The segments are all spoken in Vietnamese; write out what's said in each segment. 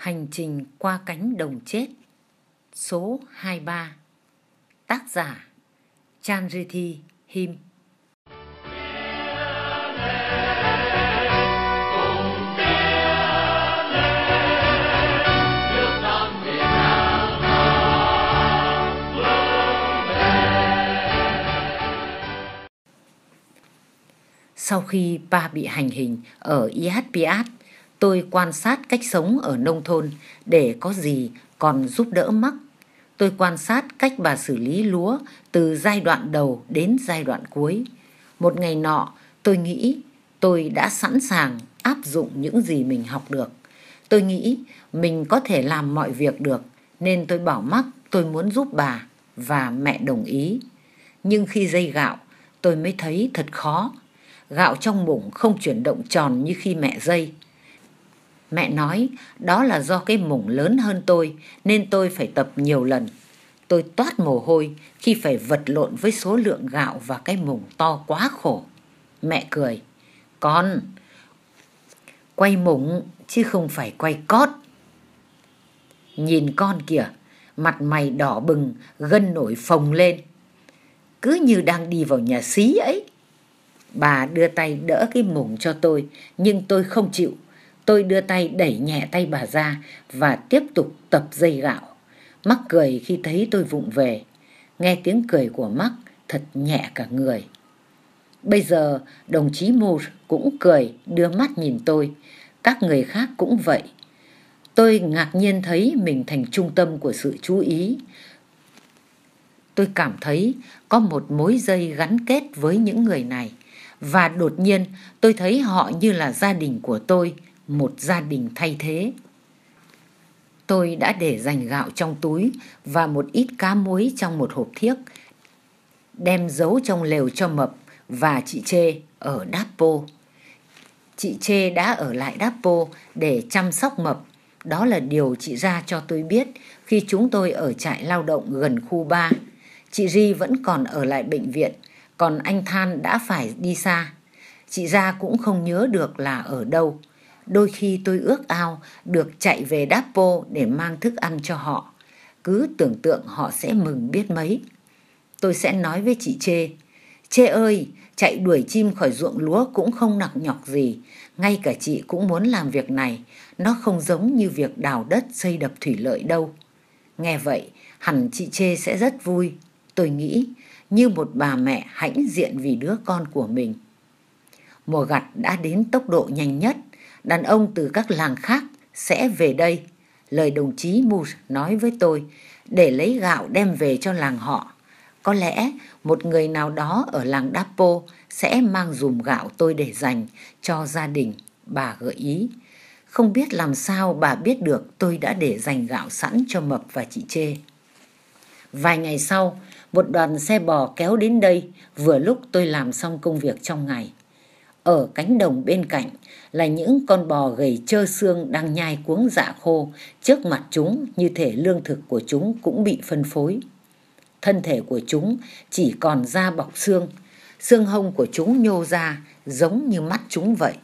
Hành trình qua cánh đồng chết Số 23 Tác giả Chanrithi Him Sau khi ba bị hành hình ở Ihat Piat Tôi quan sát cách sống ở nông thôn để có gì còn giúp đỡ mắc. Tôi quan sát cách bà xử lý lúa từ giai đoạn đầu đến giai đoạn cuối. Một ngày nọ, tôi nghĩ tôi đã sẵn sàng áp dụng những gì mình học được. Tôi nghĩ mình có thể làm mọi việc được, nên tôi bảo mắc tôi muốn giúp bà và mẹ đồng ý. Nhưng khi dây gạo, tôi mới thấy thật khó. Gạo trong bụng không chuyển động tròn như khi mẹ dây Mẹ nói đó là do cái mủng lớn hơn tôi nên tôi phải tập nhiều lần. Tôi toát mồ hôi khi phải vật lộn với số lượng gạo và cái mủng to quá khổ. Mẹ cười. Con, quay mủng chứ không phải quay cót. Nhìn con kìa, mặt mày đỏ bừng, gân nổi phồng lên. Cứ như đang đi vào nhà xí ấy. Bà đưa tay đỡ cái mủng cho tôi, nhưng tôi không chịu Tôi đưa tay đẩy nhẹ tay bà ra và tiếp tục tập dây gạo. Mắc cười khi thấy tôi vụng về. Nghe tiếng cười của Mắc thật nhẹ cả người. Bây giờ đồng chí Moore cũng cười đưa mắt nhìn tôi. Các người khác cũng vậy. Tôi ngạc nhiên thấy mình thành trung tâm của sự chú ý. Tôi cảm thấy có một mối dây gắn kết với những người này. Và đột nhiên tôi thấy họ như là gia đình của tôi một gia đình thay thế. Tôi đã để dành gạo trong túi và một ít cá muối trong một hộp thiếc, đem giấu trong lều cho mập và chị Chê ở Dapo. Chị Chê đã ở lại Dapo để chăm sóc mập. Đó là điều chị ra cho tôi biết khi chúng tôi ở trại lao động gần khu 3. Chị Ri vẫn còn ở lại bệnh viện, còn anh Than đã phải đi xa. Chị ra cũng không nhớ được là ở đâu đôi khi tôi ước ao được chạy về Dapo để mang thức ăn cho họ. Cứ tưởng tượng họ sẽ mừng biết mấy. Tôi sẽ nói với chị Chê, Chê ơi, chạy đuổi chim khỏi ruộng lúa cũng không nặng nhọc gì. Ngay cả chị cũng muốn làm việc này, nó không giống như việc đào đất xây đập thủy lợi đâu. Nghe vậy, hẳn chị Chê sẽ rất vui. Tôi nghĩ như một bà mẹ hãnh diện vì đứa con của mình. Mùa gặt đã đến tốc độ nhanh nhất đàn ông từ các làng khác sẽ về đây, lời đồng chí Moose nói với tôi, để lấy gạo đem về cho làng họ. Có lẽ một người nào đó ở làng Dapo sẽ mang dùm gạo tôi để dành cho gia đình, bà gợi ý. Không biết làm sao bà biết được tôi đã để dành gạo sẵn cho Mập và chị Chê. Vài ngày sau, một đoàn xe bò kéo đến đây vừa lúc tôi làm xong công việc trong ngày ở cánh đồng bên cạnh là những con bò gầy trơ xương đang nhai cuống dạ khô trước mặt chúng như thể lương thực của chúng cũng bị phân phối thân thể của chúng chỉ còn da bọc xương xương hông của chúng nhô ra giống như mắt chúng vậy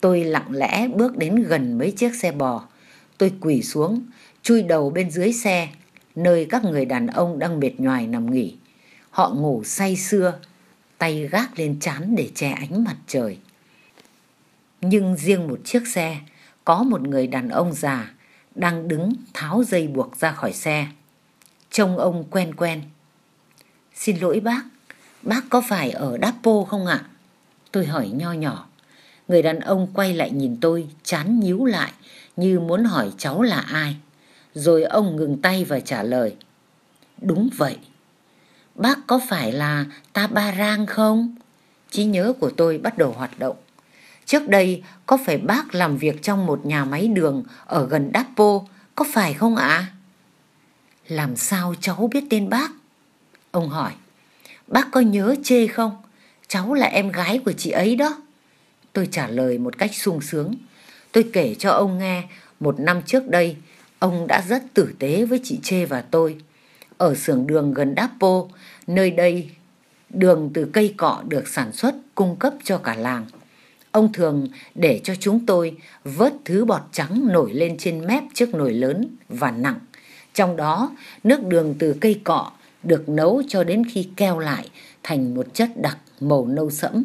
tôi lặng lẽ bước đến gần mấy chiếc xe bò tôi quỳ xuống chui đầu bên dưới xe nơi các người đàn ông đang mệt nhoài nằm nghỉ họ ngủ say sưa tay gác lên chán để che ánh mặt trời. Nhưng riêng một chiếc xe, có một người đàn ông già đang đứng tháo dây buộc ra khỏi xe. Trông ông quen quen. Xin lỗi bác, bác có phải ở Dapo không ạ? Tôi hỏi nho nhỏ. Người đàn ông quay lại nhìn tôi, chán nhíu lại như muốn hỏi cháu là ai. Rồi ông ngừng tay và trả lời. Đúng vậy, bác có phải là ta ba rang không? Trí nhớ của tôi bắt đầu hoạt động. Trước đây có phải bác làm việc trong một nhà máy đường ở gần Dapo, có phải không ạ? Làm sao cháu biết tên bác? Ông hỏi, bác có nhớ chê không? Cháu là em gái của chị ấy đó. Tôi trả lời một cách sung sướng. Tôi kể cho ông nghe, một năm trước đây, ông đã rất tử tế với chị Chê và tôi ở xưởng đường gần Dapo, nơi đây đường từ cây cọ được sản xuất cung cấp cho cả làng. Ông thường để cho chúng tôi vớt thứ bọt trắng nổi lên trên mép chiếc nồi lớn và nặng. Trong đó, nước đường từ cây cọ được nấu cho đến khi keo lại thành một chất đặc màu nâu sẫm.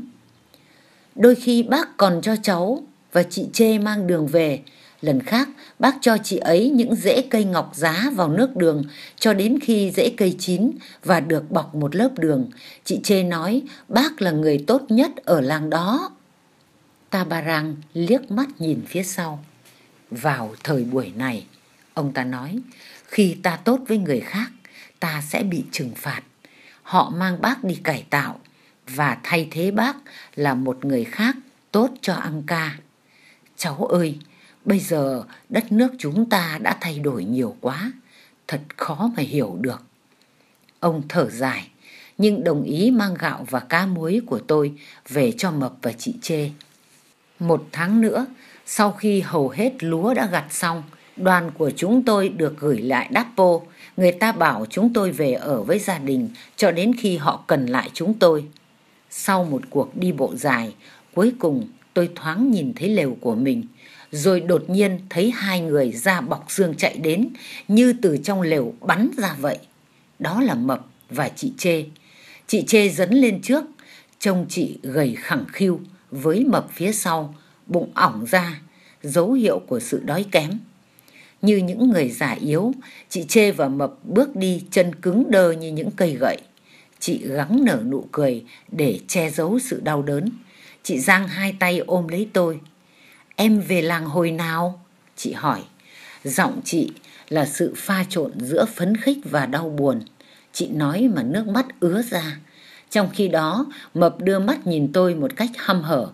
Đôi khi bác còn cho cháu và chị chê mang đường về. Lần khác, bác cho chị ấy những rễ cây ngọc giá vào nước đường cho đến khi rễ cây chín và được bọc một lớp đường. Chị chê nói bác là người tốt nhất ở làng đó. ta bà Tabarang liếc mắt nhìn phía sau. Vào thời buổi này, ông ta nói, khi ta tốt với người khác, ta sẽ bị trừng phạt. Họ mang bác đi cải tạo và thay thế bác là một người khác tốt cho Anka. Cháu ơi, bây giờ đất nước chúng ta đã thay đổi nhiều quá, thật khó mà hiểu được. Ông thở dài, nhưng đồng ý mang gạo và cá muối của tôi về cho Mập và chị Chê. Một tháng nữa, sau khi hầu hết lúa đã gặt xong, đoàn của chúng tôi được gửi lại Dapo. Người ta bảo chúng tôi về ở với gia đình cho đến khi họ cần lại chúng tôi. Sau một cuộc đi bộ dài, cuối cùng tôi thoáng nhìn thấy lều của mình rồi đột nhiên thấy hai người da bọc xương chạy đến như từ trong lều bắn ra vậy đó là mập và chị chê chị chê dấn lên trước trông chị gầy khẳng khiu với mập phía sau bụng ỏng ra dấu hiệu của sự đói kém như những người già yếu chị chê và mập bước đi chân cứng đơ như những cây gậy chị gắng nở nụ cười để che giấu sự đau đớn chị giang hai tay ôm lấy tôi em về làng hồi nào chị hỏi giọng chị là sự pha trộn giữa phấn khích và đau buồn chị nói mà nước mắt ứa ra trong khi đó mập đưa mắt nhìn tôi một cách hăm hở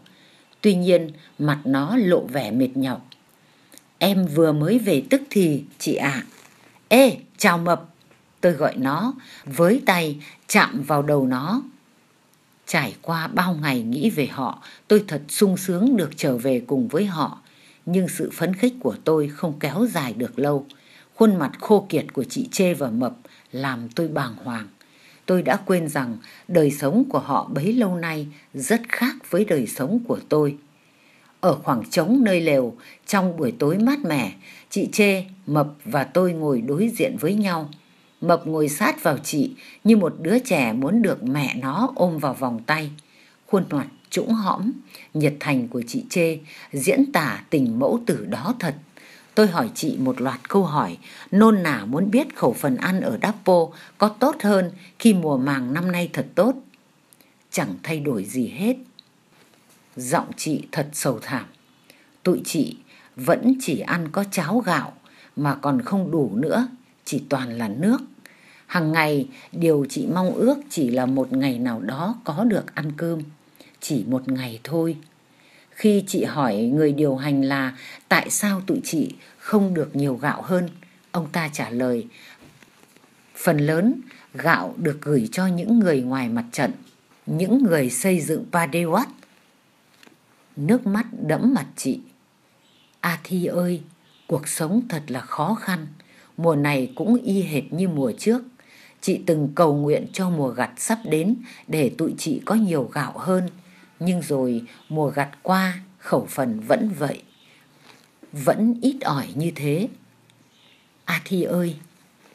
tuy nhiên mặt nó lộ vẻ mệt nhọc em vừa mới về tức thì chị ạ à. ê chào mập tôi gọi nó với tay chạm vào đầu nó Trải qua bao ngày nghĩ về họ, tôi thật sung sướng được trở về cùng với họ. Nhưng sự phấn khích của tôi không kéo dài được lâu. Khuôn mặt khô kiệt của chị Chê và Mập làm tôi bàng hoàng. Tôi đã quên rằng đời sống của họ bấy lâu nay rất khác với đời sống của tôi. Ở khoảng trống nơi lều, trong buổi tối mát mẻ, chị Chê, Mập và tôi ngồi đối diện với nhau – Mập ngồi sát vào chị như một đứa trẻ muốn được mẹ nó ôm vào vòng tay. Khuôn mặt trũng hõm, nhiệt thành của chị Chê diễn tả tình mẫu tử đó thật. Tôi hỏi chị một loạt câu hỏi, nôn nả muốn biết khẩu phần ăn ở Dapo có tốt hơn khi mùa màng năm nay thật tốt. Chẳng thay đổi gì hết. Giọng chị thật sầu thảm. Tụi chị vẫn chỉ ăn có cháo gạo mà còn không đủ nữa chỉ toàn là nước hằng ngày điều chị mong ước chỉ là một ngày nào đó có được ăn cơm chỉ một ngày thôi khi chị hỏi người điều hành là tại sao tụi chị không được nhiều gạo hơn ông ta trả lời phần lớn gạo được gửi cho những người ngoài mặt trận những người xây dựng Padewat. nước mắt đẫm mặt chị a thi ơi cuộc sống thật là khó khăn mùa này cũng y hệt như mùa trước. Chị từng cầu nguyện cho mùa gặt sắp đến để tụi chị có nhiều gạo hơn. Nhưng rồi mùa gặt qua khẩu phần vẫn vậy. Vẫn ít ỏi như thế. A Thi ơi,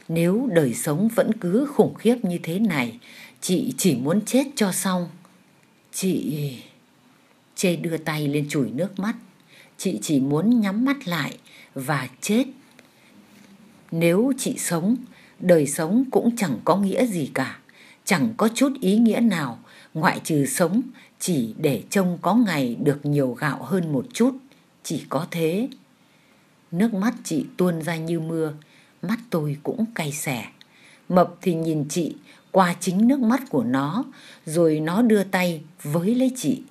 nếu đời sống vẫn cứ khủng khiếp như thế này, chị chỉ muốn chết cho xong. Chị... Chê đưa tay lên chùi nước mắt. Chị chỉ muốn nhắm mắt lại và chết nếu chị sống, đời sống cũng chẳng có nghĩa gì cả, chẳng có chút ý nghĩa nào ngoại trừ sống chỉ để trông có ngày được nhiều gạo hơn một chút, chỉ có thế. Nước mắt chị tuôn ra như mưa, mắt tôi cũng cay xẻ. Mập thì nhìn chị qua chính nước mắt của nó, rồi nó đưa tay với lấy chị.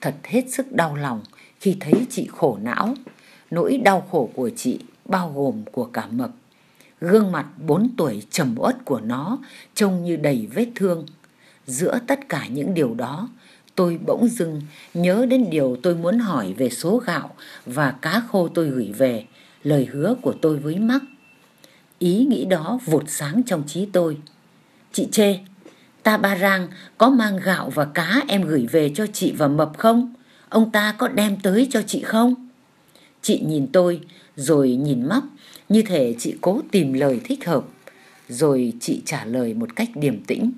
Thật hết sức đau lòng khi thấy chị khổ não. Nỗi đau khổ của chị bao gồm của cả mập gương mặt bốn tuổi trầm uất của nó trông như đầy vết thương giữa tất cả những điều đó tôi bỗng dưng nhớ đến điều tôi muốn hỏi về số gạo và cá khô tôi gửi về lời hứa của tôi với mắc ý nghĩ đó vụt sáng trong trí tôi chị chê ta ba rang có mang gạo và cá em gửi về cho chị và mập không ông ta có đem tới cho chị không chị nhìn tôi rồi nhìn mắc như thể chị cố tìm lời thích hợp rồi chị trả lời một cách điềm tĩnh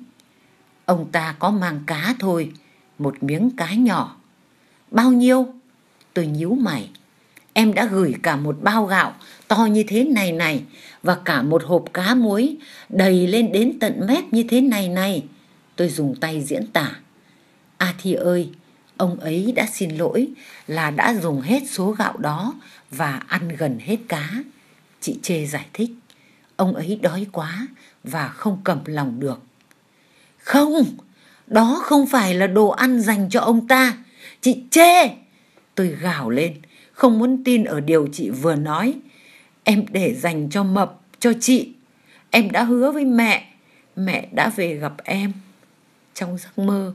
ông ta có mang cá thôi một miếng cá nhỏ bao nhiêu tôi nhíu mày em đã gửi cả một bao gạo to như thế này này và cả một hộp cá muối đầy lên đến tận mép như thế này này tôi dùng tay diễn tả a thi ơi ông ấy đã xin lỗi là đã dùng hết số gạo đó và ăn gần hết cá Chị Chê giải thích, ông ấy đói quá và không cầm lòng được. Không, đó không phải là đồ ăn dành cho ông ta. Chị Chê! Tôi gào lên, không muốn tin ở điều chị vừa nói. Em để dành cho mập, cho chị. Em đã hứa với mẹ, mẹ đã về gặp em. Trong giấc mơ,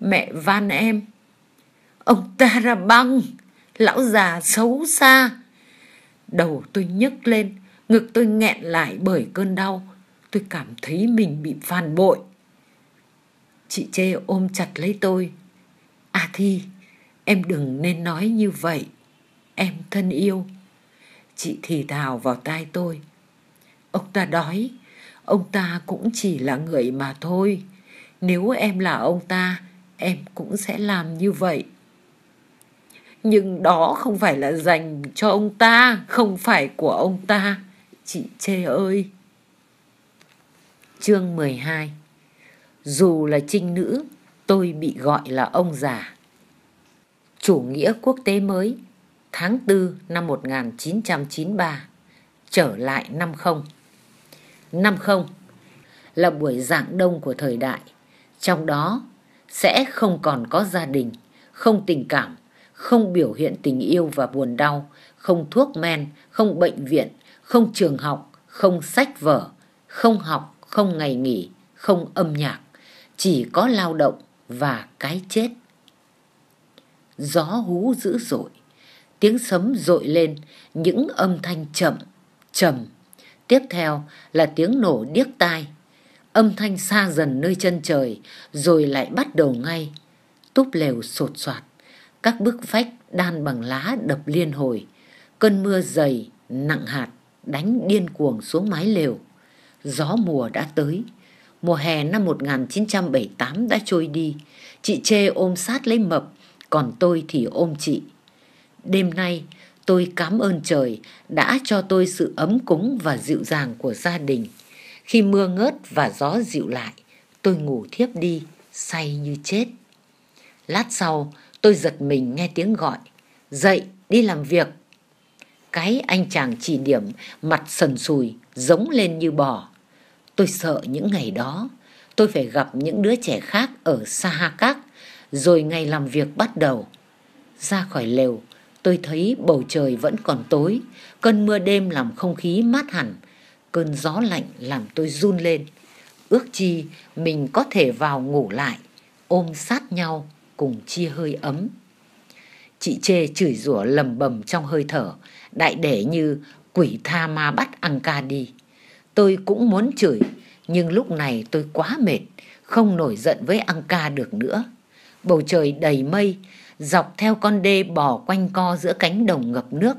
mẹ van em. Ông ta ra băng, lão già xấu xa Đầu tôi nhấc lên, ngực tôi nghẹn lại bởi cơn đau. Tôi cảm thấy mình bị phản bội. Chị Chê ôm chặt lấy tôi. À Thi, em đừng nên nói như vậy. Em thân yêu. Chị thì thào vào tai tôi. Ông ta đói, ông ta cũng chỉ là người mà thôi. Nếu em là ông ta, em cũng sẽ làm như vậy nhưng đó không phải là dành cho ông ta không phải của ông ta chị chê ơi chương 12 dù là trinh nữ tôi bị gọi là ông già chủ nghĩa quốc tế mới tháng 4 năm 1993 trở lại năm không năm không là buổi dạng đông của thời đại trong đó sẽ không còn có gia đình không tình cảm không biểu hiện tình yêu và buồn đau, không thuốc men, không bệnh viện, không trường học, không sách vở, không học, không ngày nghỉ, không âm nhạc, chỉ có lao động và cái chết. Gió hú dữ dội, tiếng sấm dội lên, những âm thanh chậm, trầm. Tiếp theo là tiếng nổ điếc tai, âm thanh xa dần nơi chân trời, rồi lại bắt đầu ngay, túp lều sột soạt các bức vách đan bằng lá đập liên hồi cơn mưa dày nặng hạt đánh điên cuồng xuống mái lều gió mùa đã tới mùa hè năm 1978 đã trôi đi chị chê ôm sát lấy mập còn tôi thì ôm chị đêm nay tôi cảm ơn trời đã cho tôi sự ấm cúng và dịu dàng của gia đình khi mưa ngớt và gió dịu lại tôi ngủ thiếp đi say như chết lát sau Tôi giật mình nghe tiếng gọi. Dậy, đi làm việc. Cái anh chàng chỉ điểm, mặt sần sùi, giống lên như bò. Tôi sợ những ngày đó, tôi phải gặp những đứa trẻ khác ở ha các rồi ngày làm việc bắt đầu. Ra khỏi lều, tôi thấy bầu trời vẫn còn tối, cơn mưa đêm làm không khí mát hẳn, cơn gió lạnh làm tôi run lên. Ước chi mình có thể vào ngủ lại, ôm sát nhau cùng chia hơi ấm. Chị Chê chửi rủa lầm bầm trong hơi thở, đại để như quỷ tha ma bắt ăn ca đi. Tôi cũng muốn chửi, nhưng lúc này tôi quá mệt, không nổi giận với ăn ca được nữa. Bầu trời đầy mây, dọc theo con đê bò quanh co giữa cánh đồng ngập nước.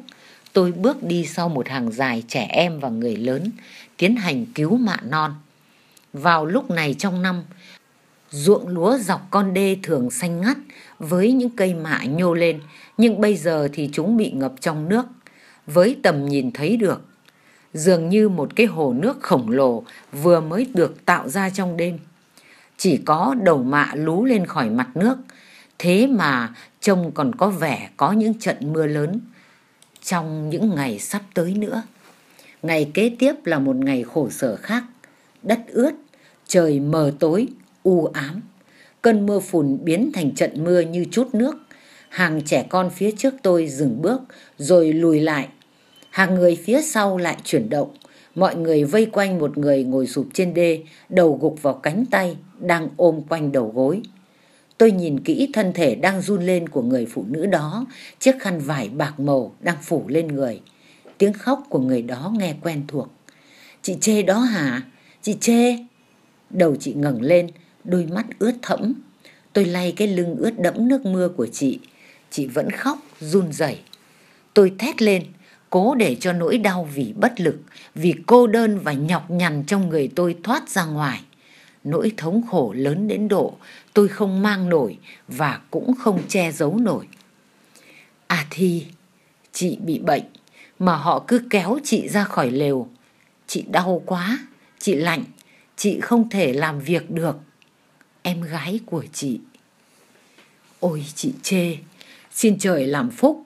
Tôi bước đi sau một hàng dài trẻ em và người lớn, tiến hành cứu mạ non. Vào lúc này trong năm, ruộng lúa dọc con đê thường xanh ngắt với những cây mạ nhô lên, nhưng bây giờ thì chúng bị ngập trong nước, với tầm nhìn thấy được. Dường như một cái hồ nước khổng lồ vừa mới được tạo ra trong đêm. Chỉ có đầu mạ lú lên khỏi mặt nước, thế mà trông còn có vẻ có những trận mưa lớn trong những ngày sắp tới nữa. Ngày kế tiếp là một ngày khổ sở khác, đất ướt, trời mờ tối, u ám. Cơn mưa phùn biến thành trận mưa như chút nước. Hàng trẻ con phía trước tôi dừng bước rồi lùi lại. Hàng người phía sau lại chuyển động. Mọi người vây quanh một người ngồi sụp trên đê, đầu gục vào cánh tay, đang ôm quanh đầu gối. Tôi nhìn kỹ thân thể đang run lên của người phụ nữ đó, chiếc khăn vải bạc màu đang phủ lên người. Tiếng khóc của người đó nghe quen thuộc. Chị Chê đó hả? Chị Chê? Đầu chị ngẩng lên, đôi mắt ướt thẫm. Tôi lay cái lưng ướt đẫm nước mưa của chị, chị vẫn khóc, run rẩy. Tôi thét lên, cố để cho nỗi đau vì bất lực, vì cô đơn và nhọc nhằn trong người tôi thoát ra ngoài. Nỗi thống khổ lớn đến độ tôi không mang nổi và cũng không che giấu nổi. À thi, chị bị bệnh mà họ cứ kéo chị ra khỏi lều. Chị đau quá, chị lạnh, chị không thể làm việc được em gái của chị ôi chị chê xin trời làm phúc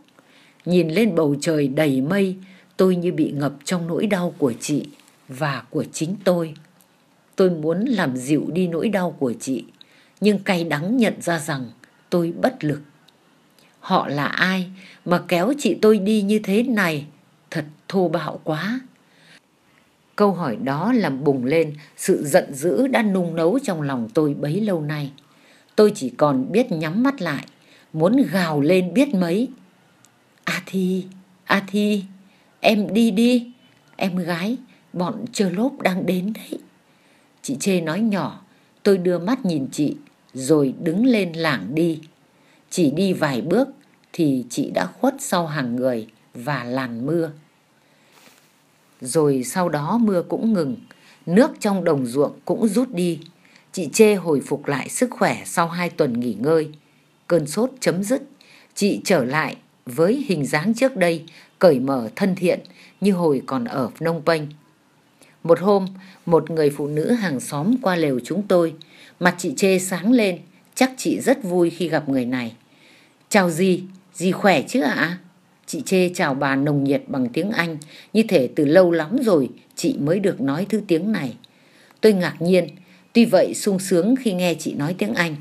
nhìn lên bầu trời đầy mây tôi như bị ngập trong nỗi đau của chị và của chính tôi tôi muốn làm dịu đi nỗi đau của chị nhưng cay đắng nhận ra rằng tôi bất lực họ là ai mà kéo chị tôi đi như thế này thật thô bạo quá Câu hỏi đó làm bùng lên sự giận dữ đã nung nấu trong lòng tôi bấy lâu nay. Tôi chỉ còn biết nhắm mắt lại, muốn gào lên biết mấy. A à Thi, A à Thi, em đi đi, em gái, bọn chơ lốp đang đến đấy. Chị Chê nói nhỏ, tôi đưa mắt nhìn chị, rồi đứng lên lảng đi. Chỉ đi vài bước thì chị đã khuất sau hàng người và làn mưa. Rồi sau đó mưa cũng ngừng, nước trong đồng ruộng cũng rút đi. Chị Chê hồi phục lại sức khỏe sau 2 tuần nghỉ ngơi. Cơn sốt chấm dứt, chị trở lại với hình dáng trước đây cởi mở thân thiện như hồi còn ở Phnom Penh. Một hôm, một người phụ nữ hàng xóm qua lều chúng tôi, mặt chị Chê sáng lên, chắc chị rất vui khi gặp người này. Chào gì, gì khỏe chứ ạ? À? Chị Chê chào bà nồng nhiệt bằng tiếng Anh, như thể từ lâu lắm rồi chị mới được nói thứ tiếng này. Tôi ngạc nhiên, tuy vậy sung sướng khi nghe chị nói tiếng Anh.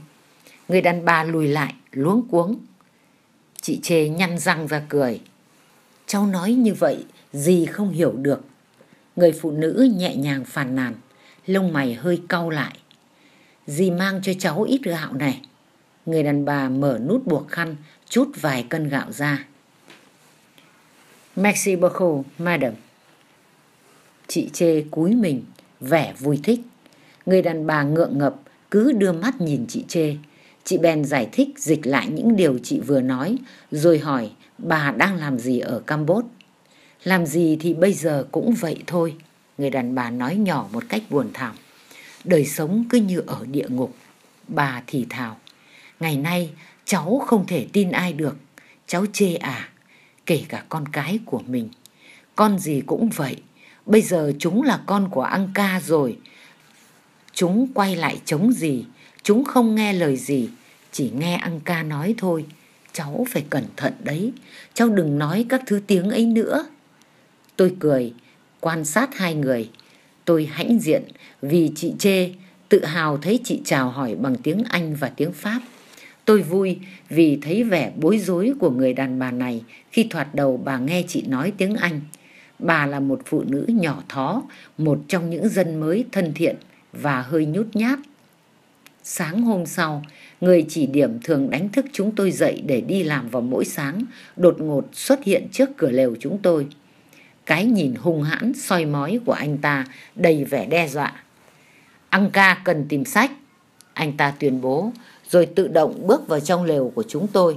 Người đàn bà lùi lại, luống cuống. Chị Chê nhăn răng ra cười. Cháu nói như vậy, gì không hiểu được. Người phụ nữ nhẹ nhàng phàn nàn, lông mày hơi cau lại. Dì mang cho cháu ít gạo này. Người đàn bà mở nút buộc khăn, chút vài cân gạo ra. Merci beaucoup, madam. Chị chê cúi mình, vẻ vui thích. Người đàn bà ngượng ngập cứ đưa mắt nhìn chị chê. Chị bèn giải thích dịch lại những điều chị vừa nói, rồi hỏi bà đang làm gì ở Campuchia. Làm gì thì bây giờ cũng vậy thôi, người đàn bà nói nhỏ một cách buồn thảm. Đời sống cứ như ở địa ngục, bà thì thào. Ngày nay cháu không thể tin ai được, cháu chê à kể cả con cái của mình. Con gì cũng vậy, bây giờ chúng là con của ca rồi. Chúng quay lại chống gì, chúng không nghe lời gì, chỉ nghe ca nói thôi. Cháu phải cẩn thận đấy, cháu đừng nói các thứ tiếng ấy nữa. Tôi cười, quan sát hai người. Tôi hãnh diện vì chị chê, tự hào thấy chị chào hỏi bằng tiếng Anh và tiếng Pháp Tôi vui vì thấy vẻ bối rối của người đàn bà này khi thoạt đầu bà nghe chị nói tiếng Anh. Bà là một phụ nữ nhỏ thó, một trong những dân mới thân thiện và hơi nhút nhát. Sáng hôm sau, người chỉ điểm thường đánh thức chúng tôi dậy để đi làm vào mỗi sáng, đột ngột xuất hiện trước cửa lều chúng tôi. Cái nhìn hung hãn, soi mói của anh ta đầy vẻ đe dọa. Anka cần tìm sách. Anh ta tuyên bố rồi tự động bước vào trong lều của chúng tôi.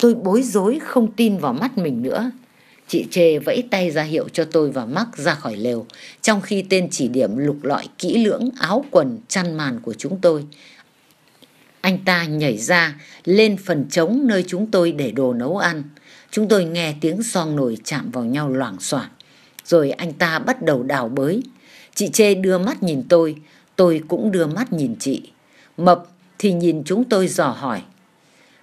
Tôi bối rối không tin vào mắt mình nữa. Chị Trê vẫy tay ra hiệu cho tôi và mắc ra khỏi lều, trong khi tên chỉ điểm lục lọi kỹ lưỡng áo quần chăn màn của chúng tôi. Anh ta nhảy ra lên phần trống nơi chúng tôi để đồ nấu ăn. Chúng tôi nghe tiếng son nồi chạm vào nhau loảng xoảng. Rồi anh ta bắt đầu đào bới. Chị Chê đưa mắt nhìn tôi, tôi cũng đưa mắt nhìn chị. Mập thì nhìn chúng tôi dò hỏi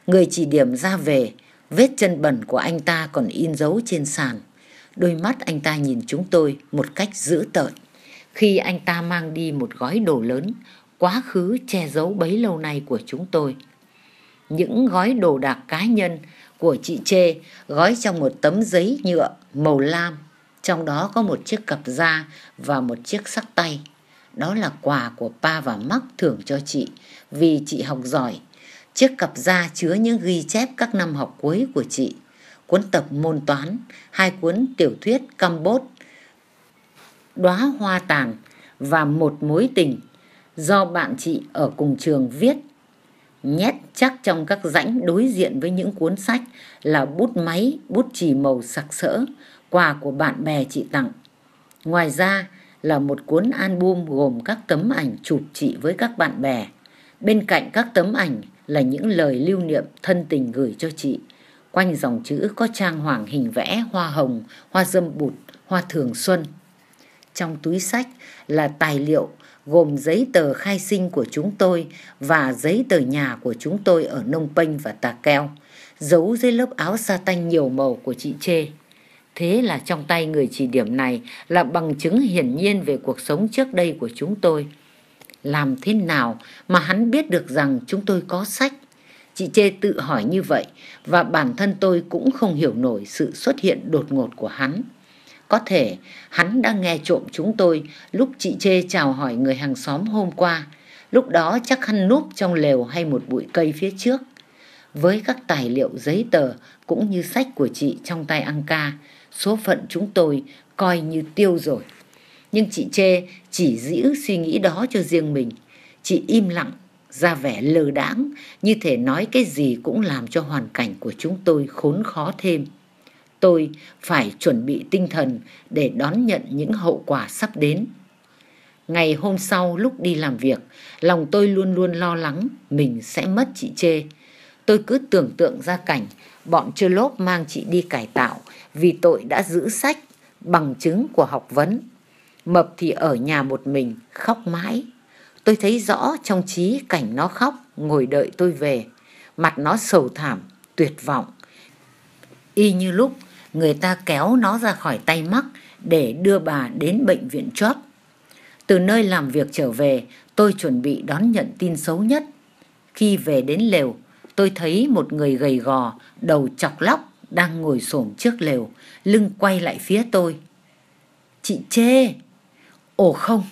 người chỉ điểm ra về vết chân bẩn của anh ta còn in dấu trên sàn đôi mắt anh ta nhìn chúng tôi một cách dữ tợn khi anh ta mang đi một gói đồ lớn quá khứ che giấu bấy lâu nay của chúng tôi những gói đồ đạc cá nhân của chị Chê gói trong một tấm giấy nhựa màu lam. Trong đó có một chiếc cặp da và một chiếc sắc tay. Đó là quà của Pa và Mắc thưởng cho chị vì chị học giỏi. Chiếc cặp da chứa những ghi chép các năm học cuối của chị. Cuốn tập môn toán, hai cuốn tiểu thuyết Campbot, Đóa hoa tàn và Một mối tình do bạn chị ở cùng trường viết. Nhét chắc trong các rãnh đối diện với những cuốn sách là bút máy, bút chì màu sặc sỡ, quà của bạn bè chị tặng. Ngoài ra là một cuốn album gồm các tấm ảnh chụp chị với các bạn bè. Bên cạnh các tấm ảnh là những lời lưu niệm thân tình gửi cho chị. Quanh dòng chữ có trang hoàng hình vẽ hoa hồng, hoa dâm bụt, hoa thường xuân. Trong túi sách là tài liệu gồm giấy tờ khai sinh của chúng tôi và giấy tờ nhà của chúng tôi ở Nông Pênh và Tà Keo, giấu dưới lớp áo sa tanh nhiều màu của chị Chê. Thế là trong tay người chỉ điểm này là bằng chứng hiển nhiên về cuộc sống trước đây của chúng tôi làm thế nào mà hắn biết được rằng chúng tôi có sách chị chê tự hỏi như vậy và bản thân tôi cũng không hiểu nổi sự xuất hiện đột ngột của hắn có thể hắn đã nghe trộm chúng tôi lúc chị chê chào hỏi người hàng xóm hôm qua lúc đó chắc hắn núp trong lều hay một bụi cây phía trước với các tài liệu giấy tờ cũng như sách của chị trong tay Anka, số phận chúng tôi coi như tiêu rồi nhưng chị chê chỉ giữ suy nghĩ đó cho riêng mình chị im lặng ra vẻ lờ đãng như thể nói cái gì cũng làm cho hoàn cảnh của chúng tôi khốn khó thêm tôi phải chuẩn bị tinh thần để đón nhận những hậu quả sắp đến ngày hôm sau lúc đi làm việc lòng tôi luôn luôn lo lắng mình sẽ mất chị chê tôi cứ tưởng tượng ra cảnh bọn chơ lốp mang chị đi cải tạo vì tội đã giữ sách bằng chứng của học vấn Mập thì ở nhà một mình, khóc mãi. Tôi thấy rõ trong trí cảnh nó khóc, ngồi đợi tôi về. Mặt nó sầu thảm, tuyệt vọng. Y như lúc người ta kéo nó ra khỏi tay mắc để đưa bà đến bệnh viện chót. Từ nơi làm việc trở về, tôi chuẩn bị đón nhận tin xấu nhất. Khi về đến lều, tôi thấy một người gầy gò, đầu chọc lóc, đang ngồi xổm trước lều, lưng quay lại phía tôi. Chị Chê! Ồ không,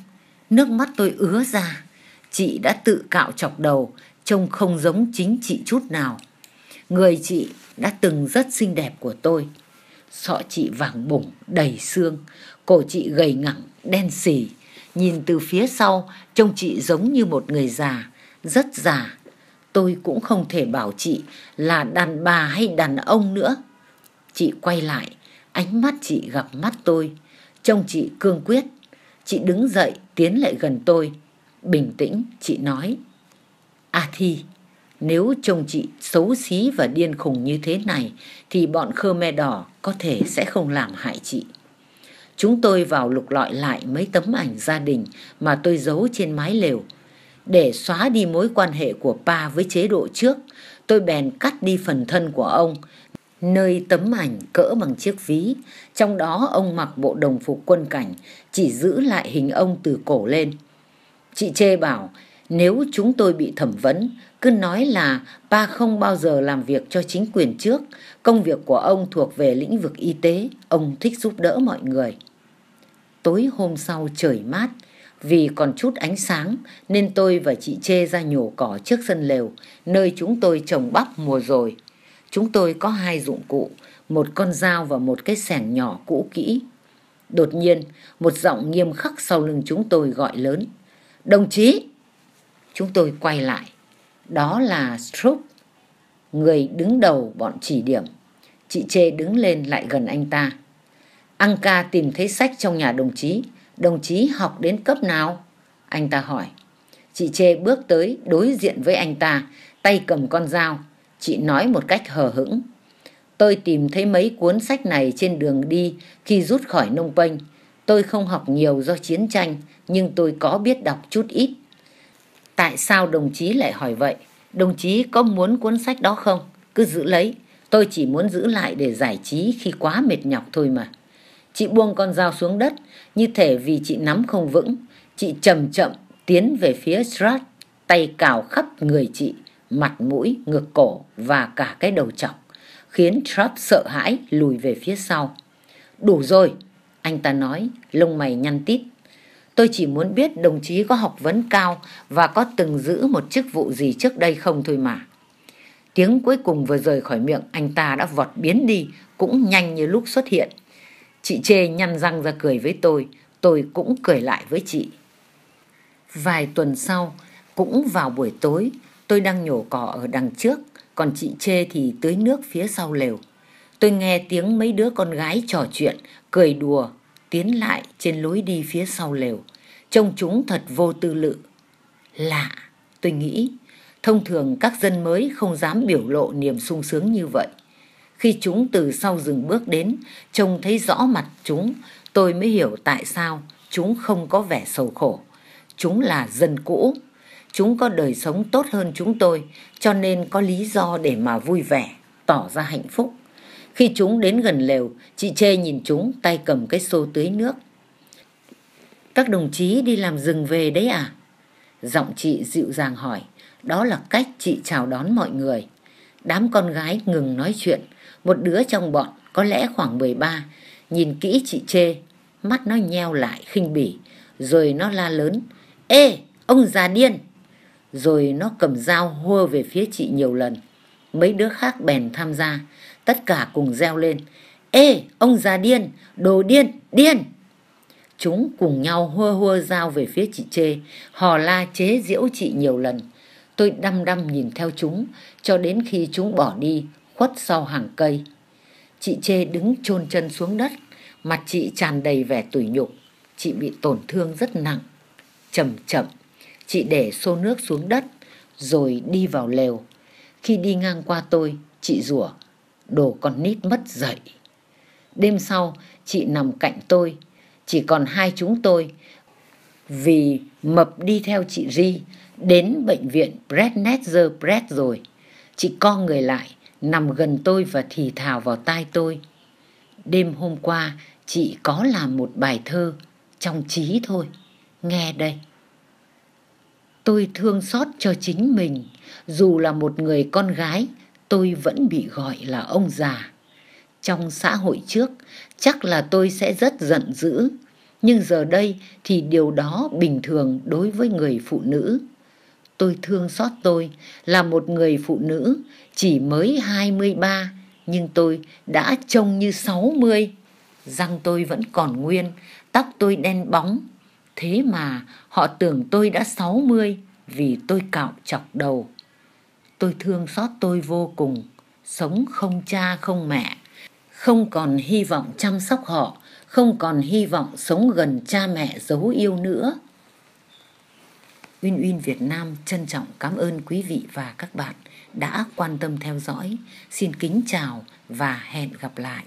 nước mắt tôi ứa ra. Chị đã tự cạo chọc đầu, trông không giống chính chị chút nào. Người chị đã từng rất xinh đẹp của tôi. Sọ chị vàng bụng, đầy xương, cổ chị gầy ngẳng, đen xỉ. Nhìn từ phía sau, trông chị giống như một người già, rất già. Tôi cũng không thể bảo chị là đàn bà hay đàn ông nữa. Chị quay lại, ánh mắt chị gặp mắt tôi. Trông chị cương quyết, Chị đứng dậy tiến lại gần tôi. Bình tĩnh, chị nói. A à Thi, nếu chồng chị xấu xí và điên khùng như thế này thì bọn Khmer Đỏ có thể sẽ không làm hại chị. Chúng tôi vào lục lọi lại mấy tấm ảnh gia đình mà tôi giấu trên mái lều. Để xóa đi mối quan hệ của Pa với chế độ trước, tôi bèn cắt đi phần thân của ông, nơi tấm ảnh cỡ bằng chiếc ví, trong đó ông mặc bộ đồng phục quân cảnh, chỉ giữ lại hình ông từ cổ lên. Chị Chê bảo, nếu chúng tôi bị thẩm vấn, cứ nói là ba không bao giờ làm việc cho chính quyền trước, công việc của ông thuộc về lĩnh vực y tế, ông thích giúp đỡ mọi người. Tối hôm sau trời mát, vì còn chút ánh sáng nên tôi và chị Chê ra nhổ cỏ trước sân lều, nơi chúng tôi trồng bắp mùa rồi. Chúng tôi có hai dụng cụ, một con dao và một cái sẻng nhỏ cũ kỹ. Đột nhiên, một giọng nghiêm khắc sau lưng chúng tôi gọi lớn. Đồng chí! Chúng tôi quay lại. Đó là Stroop, người đứng đầu bọn chỉ điểm. Chị Chê đứng lên lại gần anh ta. Anka tìm thấy sách trong nhà đồng chí. Đồng chí học đến cấp nào? Anh ta hỏi. Chị Chê bước tới đối diện với anh ta, tay cầm con dao. Chị nói một cách hờ hững. Tôi tìm thấy mấy cuốn sách này trên đường đi khi rút khỏi nông quanh. Tôi không học nhiều do chiến tranh, nhưng tôi có biết đọc chút ít. Tại sao đồng chí lại hỏi vậy? Đồng chí có muốn cuốn sách đó không? Cứ giữ lấy. Tôi chỉ muốn giữ lại để giải trí khi quá mệt nhọc thôi mà. Chị buông con dao xuống đất, như thể vì chị nắm không vững. Chị chậm chậm tiến về phía Strat, tay cào khắp người chị mặt mũi, ngực cổ và cả cái đầu chọc, khiến Trump sợ hãi lùi về phía sau. Đủ rồi, anh ta nói, lông mày nhăn tít. Tôi chỉ muốn biết đồng chí có học vấn cao và có từng giữ một chức vụ gì trước đây không thôi mà. Tiếng cuối cùng vừa rời khỏi miệng, anh ta đã vọt biến đi, cũng nhanh như lúc xuất hiện. Chị chê nhăn răng ra cười với tôi, tôi cũng cười lại với chị. Vài tuần sau, cũng vào buổi tối, Tôi đang nhổ cỏ ở đằng trước, còn chị Chê thì tưới nước phía sau lều. Tôi nghe tiếng mấy đứa con gái trò chuyện, cười đùa, tiến lại trên lối đi phía sau lều. Trông chúng thật vô tư lự. Lạ, tôi nghĩ, thông thường các dân mới không dám biểu lộ niềm sung sướng như vậy. Khi chúng từ sau rừng bước đến, trông thấy rõ mặt chúng, tôi mới hiểu tại sao chúng không có vẻ sầu khổ. Chúng là dân cũ, chúng có đời sống tốt hơn chúng tôi cho nên có lý do để mà vui vẻ tỏ ra hạnh phúc khi chúng đến gần lều chị chê nhìn chúng tay cầm cái xô tưới nước các đồng chí đi làm rừng về đấy à giọng chị dịu dàng hỏi đó là cách chị chào đón mọi người đám con gái ngừng nói chuyện một đứa trong bọn có lẽ khoảng mười ba nhìn kỹ chị chê mắt nó nheo lại khinh bỉ rồi nó la lớn ê ông già điên rồi nó cầm dao hô về phía chị nhiều lần mấy đứa khác bèn tham gia tất cả cùng reo lên ê ông già điên đồ điên điên chúng cùng nhau hô hô dao về phía chị chê hò la chế giễu chị nhiều lần tôi đăm đăm nhìn theo chúng cho đến khi chúng bỏ đi khuất sau hàng cây chị chê đứng chôn chân xuống đất mặt chị tràn đầy vẻ tủi nhục chị bị tổn thương rất nặng chậm chậm chị để xô nước xuống đất rồi đi vào lều khi đi ngang qua tôi chị rủa đồ con nít mất dậy đêm sau chị nằm cạnh tôi chỉ còn hai chúng tôi vì mập đi theo chị ri đến bệnh viện brednetzer bred rồi chị co người lại nằm gần tôi và thì thào vào tai tôi đêm hôm qua chị có làm một bài thơ trong trí thôi nghe đây tôi thương xót cho chính mình dù là một người con gái tôi vẫn bị gọi là ông già trong xã hội trước chắc là tôi sẽ rất giận dữ nhưng giờ đây thì điều đó bình thường đối với người phụ nữ tôi thương xót tôi là một người phụ nữ chỉ mới hai mươi ba nhưng tôi đã trông như sáu mươi răng tôi vẫn còn nguyên tóc tôi đen bóng Thế mà họ tưởng tôi đã 60 vì tôi cạo chọc đầu. Tôi thương xót tôi vô cùng, sống không cha không mẹ, không còn hy vọng chăm sóc họ, không còn hy vọng sống gần cha mẹ giấu yêu nữa. Uyên Uyên Việt Nam trân trọng cảm ơn quý vị và các bạn đã quan tâm theo dõi. Xin kính chào và hẹn gặp lại.